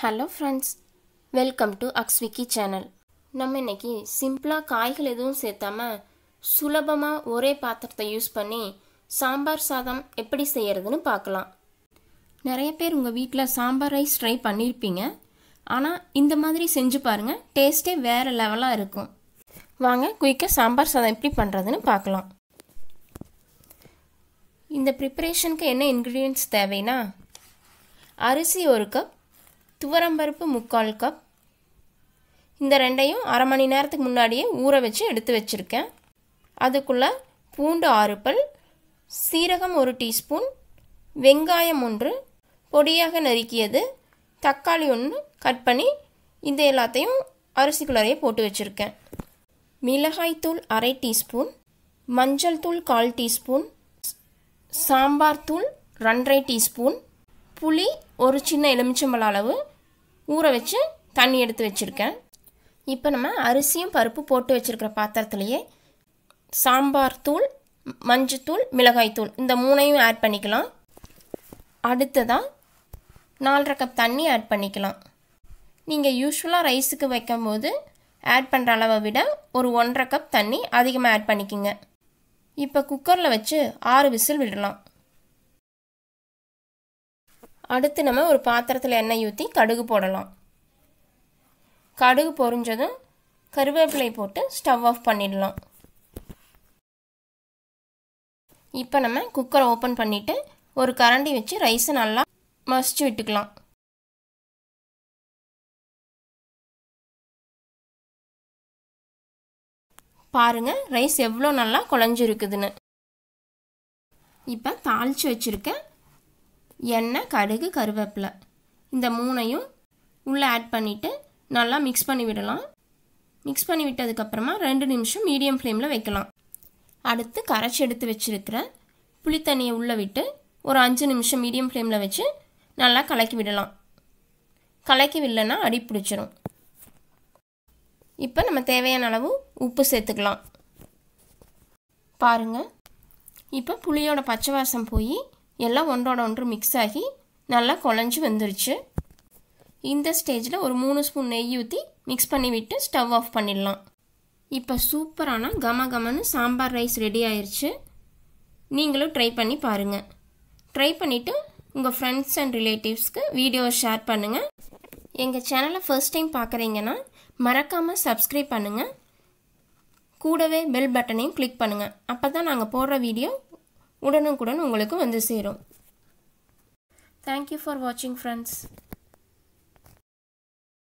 hello friends welcome to அக்ஸ்விக்கி channel நம்ம இன்னைக்கு சிம்பிளாக காய்கள் எதுவும் சேர்த்தாம சுலபமாக ஒரே பாத்திரத்தை யூஸ் பண்ணி சாம்பார் சாதம் எப்படி செய்கிறதுன்னு பார்க்கலாம் நிறைய பேர் உங்கள் வீட்டில் சாம்பார் ரைஸ் ட்ரை பண்ணியிருப்பீங்க ஆனால் இந்த மாதிரி செஞ்சு பாருங்கள் டேஸ்ட்டே வேறு லெவலாக இருக்கும் வாங்க குயிக்காக சாம்பார் சாதம் எப்படி பண்ணுறதுன்னு பார்க்கலாம் இந்த ப்ரிப்பரேஷனுக்கு என்ன இன்க்ரீடியன்ட்ஸ் தேவைன்னா அரிசி ஒரு கப் துவரம்பருப்பு முக்கால் கப் இந்த ரெண்டையும் அரை மணி நேரத்துக்கு முன்னாடியே ஊற வச்சு எடுத்து வச்சுருக்கேன் அதுக்குள்ளே பூண்டு ஆறு பல் சீரகம் ஒரு டீஸ்பூன் வெங்காயம் ஒன்று பொடியாக நறுக்கியது தக்காளி ஒன்று கட் பண்ணி இந்த எல்லாத்தையும் அரிசிக்குள்ளறையே போட்டு வச்சுருக்கேன் மிளகாய்த்தூள் அரை டீஸ்பூன் மஞ்சள் தூள் கால் டீஸ்பூன் சாம்பார் தூள் ரெண்டரை டீஸ்பூன் புளி ஒரு சின்ன எலுமிச்சம்பழம் அளவு ஊற வச்சு தண்ணி எடுத்து வச்சுருக்கேன் இப்போ நம்ம அரிசியும் பருப்பு போட்டு வச்சுருக்கிற பாத்திரத்துலையே சாம்பார் தூள் மஞ்சத்தூள் தூள் இந்த மூணையும் ஆட் பண்ணிக்கலாம் அடுத்ததாக நாலரை கப் தண்ணி ஆட் பண்ணிக்கலாம் நீங்கள் யூஸ்வலாக ரைஸுக்கு வைக்கும்போது ஆட் பண்ணுற அளவை விட ஒரு ஒன்றரை கப் தண்ணி அதிகமாக ஆட் பண்ணிக்கிங்க இப்போ குக்கரில் வச்சு ஆறு விசில் விடலாம் அடுத்து நம்ம ஒரு பாத்திரத்தில் எண்ணெய் ஊற்றி கடுகு போடலாம் கடுகு பொரிஞ்சதும் கருவேப்பிலை போட்டு ஸ்டவ் ஆஃப் பண்ணிடலாம் இப்போ நம்ம குக்கரை ஓப்பன் பண்ணிவிட்டு ஒரு கரண்டி வச்சு ரைஸை நல்லா மசிச்சு விட்டுக்கலாம் பாருங்கள் ரைஸ் எவ்வளோ நல்லா குழஞ்சிருக்குதுன்னு இப்போ தாளித்து வச்சுருக்க எண்ணெய் கடுகு கருவேப்பிலை இந்த மூணையும் உள்ளே ஆட் பண்ணிவிட்டு நல்லா மிக்ஸ் பண்ணி விடலாம் மிக்ஸ் பண்ணி விட்டதுக்கப்புறமா ரெண்டு நிமிஷம் மீடியம் ஃப்ளேமில் வைக்கலாம் அடுத்து கரைச்சி எடுத்து வச்சுருக்கிற புளித்தண்ணியை உள்ளே விட்டு ஒரு அஞ்சு நிமிஷம் மீடியம் ஃப்ளேமில் வச்சு நல்லா கலக்கி விடலாம் கலக்கி விடலன்னா அடி பிடிச்சிரும் இப்போ நம்ம தேவையான அளவு உப்பு சேர்த்துக்கலாம் பாருங்கள் இப்போ புளியோட பச்சை வாசம் போய் எல்லாம் ஒன்றோட ஒன்று மிக்ஸ் ஆகி நல்லா குழஞ்சி வந்துருச்சு இந்த ஸ்டேஜில் ஒரு மூணு ஸ்பூன் நெய் ஊற்றி மிக்ஸ் பண்ணி விட்டு ஸ்டவ் ஆஃப் பண்ணிடலாம் இப்போ சூப்பரான கம கமன்னு சாம்பார் ரைஸ் ரெடி ஆயிடுச்சு நீங்களும் ட்ரை பண்ணி பாருங்கள் ட்ரை பண்ணிவிட்டு உங்கள் ஃப்ரெண்ட்ஸ் அண்ட் ரிலேட்டிவ்ஸ்க்கு வீடியோ ஷேர் பண்ணுங்கள் எங்கள் சேனலை ஃபர்ஸ்ட் டைம் பார்க்குறீங்கன்னா மறக்காமல் சப்ஸ்கிரைப் பண்ணுங்கள் கூடவே பெல் பட்டனையும் கிளிக் பண்ணுங்கள் அப்போ தான் நாங்கள் போடுற வீடியோ உடனுக்குடன் உங்களுக்கு வந்து சேரும் தேங்க்யூ ஃபார் வாட்சிங் ஃப்ரெண்ட்ஸ்